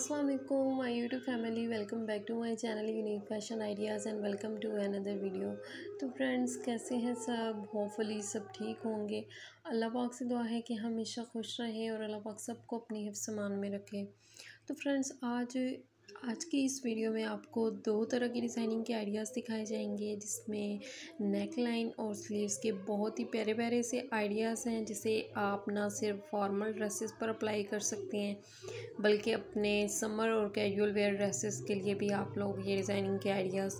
अस्सलाम वालेकुम my YouTube family welcome back to my channel unique fashion ideas and welcome to another video तो friends कैसे हैं सब होपफुली सब ठीक होंगे अल्लाह पाक से दुआ है कि हमेशा खुश रहें और अल्लाह पाक सबको अपनी हिफ्स मान में रखें तो फ्रेंड्स आज आज की इस वीडियो में आपको दो तरह की डिज़ाइनिंग के आइडियाज़ दिखाए जाएंगे जिसमें नेक लाइन और स्लीव्स के बहुत ही प्यारे प्यारे से आइडियाज़ हैं जिसे आप ना सिर्फ फॉर्मल ड्रेसेस पर अप्लाई कर सकते हैं बल्कि अपने समर और कैजुअल वेयर ड्रेसेस के लिए भी आप लोग ये डिज़ाइनिंग के आइडियाज़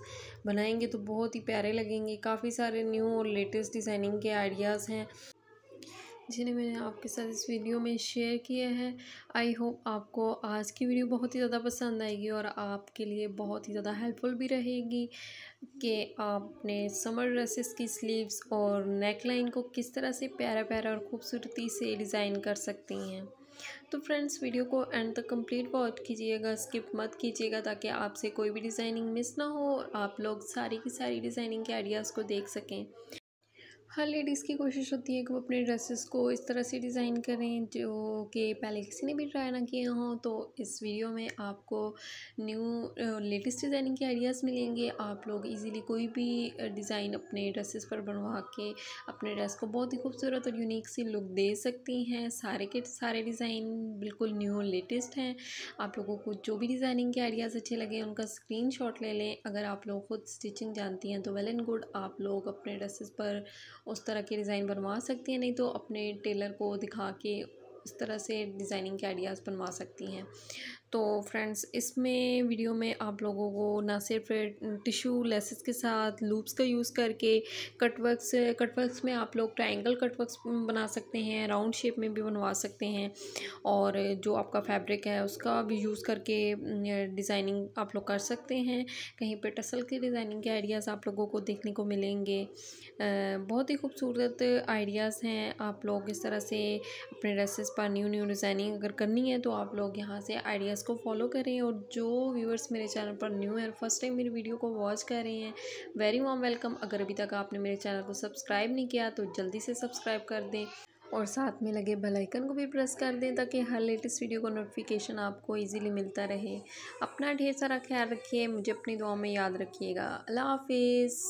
बनाएंगे तो बहुत ही प्यारे लगेंगे काफ़ी सारे न्यू और लेटेस्ट डिज़ाइनिंग के आइडियाज़ हैं जिन्हें मैंने आपके साथ इस वीडियो में शेयर किया है आई होप आपको आज की वीडियो बहुत ही ज़्यादा पसंद आएगी और आपके लिए बहुत ही ज़्यादा हेल्पफुल भी रहेगी कि आपने समर ड्रेसेस की स्लीव्स और नेक लाइन को किस तरह से प्यारा प्यारा और खूबसूरती से डिज़ाइन कर सकती हैं तो फ्रेंड्स वीडियो को एंड तक कंप्लीट वॉच कीजिएगा स्किप मत कीजिएगा ताकि आपसे कोई भी डिज़ाइनिंग मिस ना हो और आप लोग सारी की सारी डिज़ाइनिंग के आइडियाज़ को देख सकें हर लेडीज़ की कोशिश होती है कि वो अपने ड्रेसेस को इस तरह से डिज़ाइन करें जो कि पहले किसी ने भी ट्राई ना किए हों तो इस वीडियो में आपको न्यू लेटेस्ट डिज़ाइनिंग के आइडियाज़ मिलेंगे आप लोग इजीली कोई भी डिज़ाइन अपने ड्रेसेस पर बनवा के अपने ड्रेस को बहुत ही खूबसूरत और यूनिक सी लुक दे सकती हैं सारे के सारे डिज़ाइन बिल्कुल न्यू और लेटेस्ट हैं आप लोगों को जो भी डिज़ाइनिंग के आइडियाज़ अच्छे लगे उनका स्क्रीन ले लें अगर आप लोग खुद स्टिचिंग जानती हैं तो वेल एंड गुड आप लोग अपने ड्रेसेस पर उस तरह के डिज़ाइन बनवा सकती हैं नहीं तो अपने टेलर को दिखा के उस तरह से डिज़ाइनिंग के आइडियाज़ बनवा सकती हैं तो फ्रेंड्स इसमें वीडियो में आप लोगों को ना सिर्फ टिश्यू लेसेस के साथ लूप्स का यूज़ करके कटवर्क्स कटवर्क्स में आप लोग ट्रायंगल कटवर्क्स बना सकते हैं राउंड शेप में भी बनवा सकते हैं और जो आपका फैब्रिक है उसका भी यूज़ करके डिज़ाइनिंग आप लोग कर सकते हैं कहीं पर टसल की डिज़ाइनिंग के आइडियाज़ आप लोगों को देखने को मिलेंगे बहुत ही खूबसूरत आइडियाज़ हैं आप लोग इस तरह से अपने ड्रेसेस पर न्यू न्यू डिज़ाइनिंग अगर करनी है तो आप लोग यहाँ से आइडियाज़ व्यूअर्स को फॉलो करें और जो व्यूअर्स मेरे चैनल पर न्यू है और फर्स्ट टाइम मेरी वीडियो को वॉच कर रहे हैं वेरी वॉम वेलकम अगर अभी तक आपने मेरे चैनल को सब्सक्राइब नहीं किया तो जल्दी से सब्सक्राइब कर दें और साथ में लगे बेल आइकन को भी प्रेस कर दें ताकि हर लेटेस्ट वीडियो का नोटिफिकेशन आपको इजीली मिलता रहे अपना ढेर सारा ख्याल रखिए मुझे अपनी दुआ में याद रखिएगा अल्लाह हाफिज़